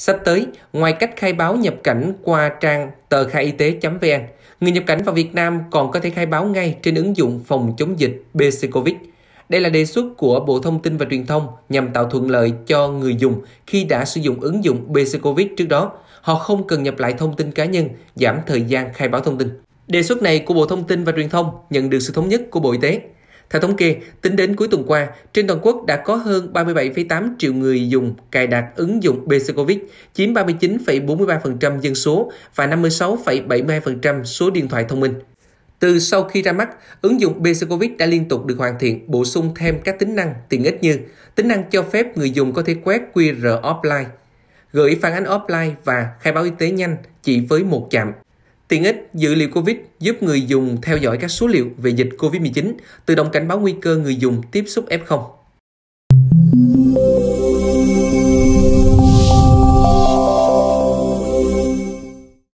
Sắp tới, ngoài cách khai báo nhập cảnh qua trang tờ khai y tế.vn, người nhập cảnh vào Việt Nam còn có thể khai báo ngay trên ứng dụng phòng chống dịch BC Covid. Đây là đề xuất của Bộ Thông tin và Truyền thông nhằm tạo thuận lợi cho người dùng khi đã sử dụng ứng dụng BC Covid trước đó. Họ không cần nhập lại thông tin cá nhân, giảm thời gian khai báo thông tin. Đề xuất này của Bộ Thông tin và Truyền thông nhận được sự thống nhất của Bộ Y tế. Theo thống kê, tính đến cuối tuần qua, trên toàn quốc đã có hơn 37,8 triệu người dùng cài đặt ứng dụng BCovid, chiếm 39,43% dân số và 56,72% số điện thoại thông minh. Từ sau khi ra mắt, ứng dụng BCovid đã liên tục được hoàn thiện, bổ sung thêm các tính năng tiện ích như tính năng cho phép người dùng có thể quét QR offline, gửi phản ánh offline và khai báo y tế nhanh chỉ với một chạm. Tiện ích, dữ liệu COVID giúp người dùng theo dõi các số liệu về dịch COVID-19, tự động cảnh báo nguy cơ người dùng tiếp xúc F0.